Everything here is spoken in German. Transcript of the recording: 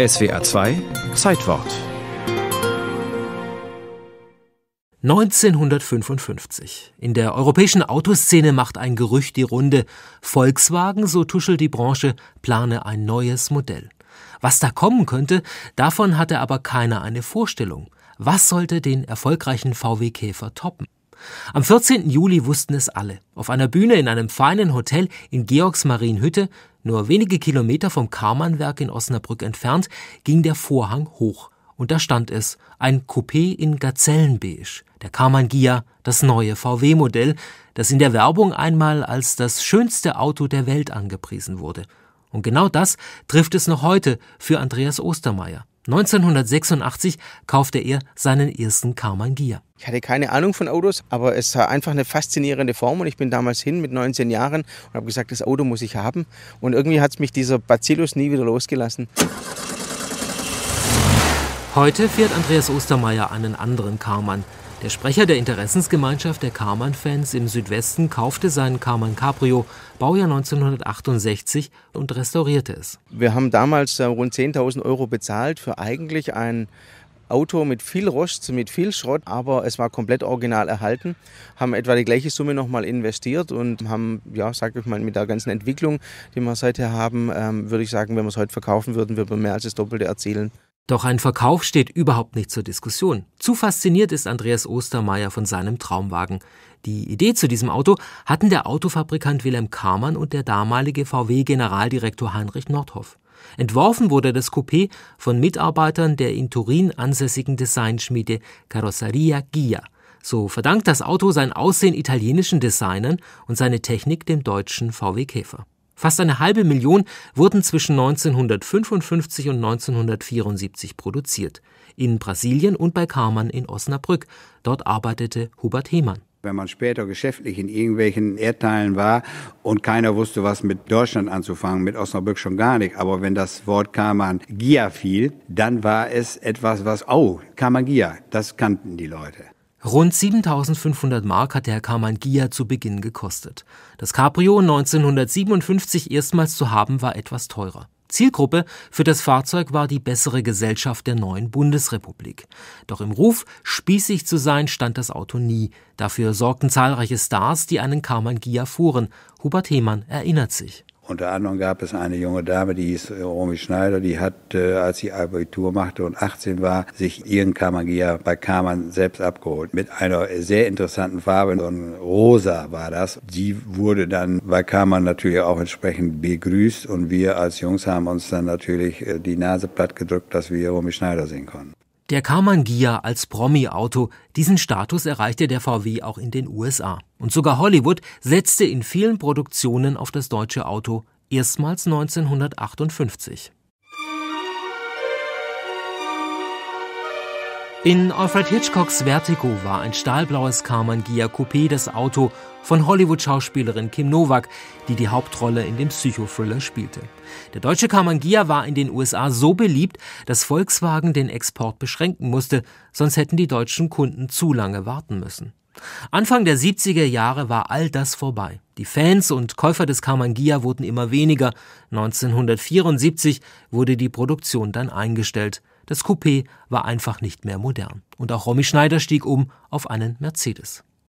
SWA 2 Zeitwort 1955. In der europäischen Autoszene macht ein Gerücht die Runde. Volkswagen, so tuschelt die Branche, plane ein neues Modell. Was da kommen könnte, davon hatte aber keiner eine Vorstellung. Was sollte den erfolgreichen VW Käfer toppen? Am 14. Juli wussten es alle. Auf einer Bühne in einem feinen Hotel in Georgsmarienhütte nur wenige Kilometer vom Karmannwerk in Osnabrück entfernt ging der Vorhang hoch. Und da stand es, ein Coupé in Gazellenbeige, der Karmann Gia, das neue VW-Modell, das in der Werbung einmal als das schönste Auto der Welt angepriesen wurde. Und genau das trifft es noch heute für Andreas Ostermeier. 1986 kaufte er seinen ersten Karmann Gier. Ich hatte keine Ahnung von Autos, aber es war einfach eine faszinierende Form und ich bin damals hin mit 19 Jahren und habe gesagt, das Auto muss ich haben. Und irgendwie hat es mich dieser Bacillus nie wieder losgelassen. Heute fährt Andreas Ostermeier einen anderen Karmann. Der Sprecher der Interessensgemeinschaft der Karmann-Fans im Südwesten kaufte seinen Karmann Cabrio, Baujahr 1968, und restaurierte es. Wir haben damals äh, rund 10.000 Euro bezahlt für eigentlich ein Auto mit viel Rost, mit viel Schrott, aber es war komplett original erhalten. Haben etwa die gleiche Summe nochmal investiert und haben, ja, sag ich mal, mit der ganzen Entwicklung, die wir seither haben, ähm, würde ich sagen, wenn wir es heute verkaufen würden, würden wir mehr als das Doppelte erzielen. Doch ein Verkauf steht überhaupt nicht zur Diskussion. Zu fasziniert ist Andreas Ostermeier von seinem Traumwagen. Die Idee zu diesem Auto hatten der Autofabrikant Wilhelm Karmann und der damalige VW-Generaldirektor Heinrich Nordhoff. Entworfen wurde das Coupé von Mitarbeitern der in Turin ansässigen Designschmiede Carrozzeria Ghia. So verdankt das Auto sein Aussehen italienischen Designern und seine Technik dem deutschen VW Käfer. Fast eine halbe Million wurden zwischen 1955 und 1974 produziert. In Brasilien und bei Karmann in Osnabrück. Dort arbeitete Hubert Hemann. Wenn man später geschäftlich in irgendwelchen Erdteilen war und keiner wusste, was mit Deutschland anzufangen, mit Osnabrück schon gar nicht, aber wenn das Wort Karmann Gia fiel, dann war es etwas, was, oh, Karmann Gia, das kannten die Leute. Rund 7500 Mark hat der Herr Gia zu Beginn gekostet. Das Cabrio 1957 erstmals zu haben war etwas teurer. Zielgruppe für das Fahrzeug war die bessere Gesellschaft der neuen Bundesrepublik. Doch im Ruf, spießig zu sein, stand das Auto nie. Dafür sorgten zahlreiche Stars, die einen Karmann Gia fuhren. Hubert Hemann erinnert sich. Unter anderem gab es eine junge Dame, die hieß äh, Romy Schneider, die hat, äh, als sie Abitur machte und 18 war, sich ihren Kamagia bei Kamann selbst abgeholt. Mit einer sehr interessanten Farbe, so ein rosa war das. Die wurde dann bei Kamann natürlich auch entsprechend begrüßt und wir als Jungs haben uns dann natürlich äh, die Nase platt gedrückt, dass wir Romy Schneider sehen konnten. Der Karmann Gia als Promi-Auto, diesen Status erreichte der VW auch in den USA. Und sogar Hollywood setzte in vielen Produktionen auf das deutsche Auto, erstmals 1958 In Alfred Hitchcocks Vertigo war ein stahlblaues Carmen Ghia Coupé das Auto von Hollywood-Schauspielerin Kim Novak, die die Hauptrolle in dem Psychothriller spielte. Der deutsche Carmen Ghia war in den USA so beliebt, dass Volkswagen den Export beschränken musste, sonst hätten die deutschen Kunden zu lange warten müssen. Anfang der 70er Jahre war all das vorbei. Die Fans und Käufer des Kamangia wurden immer weniger. 1974 wurde die Produktion dann eingestellt. Das Coupé war einfach nicht mehr modern. Und auch Romy Schneider stieg um auf einen Mercedes.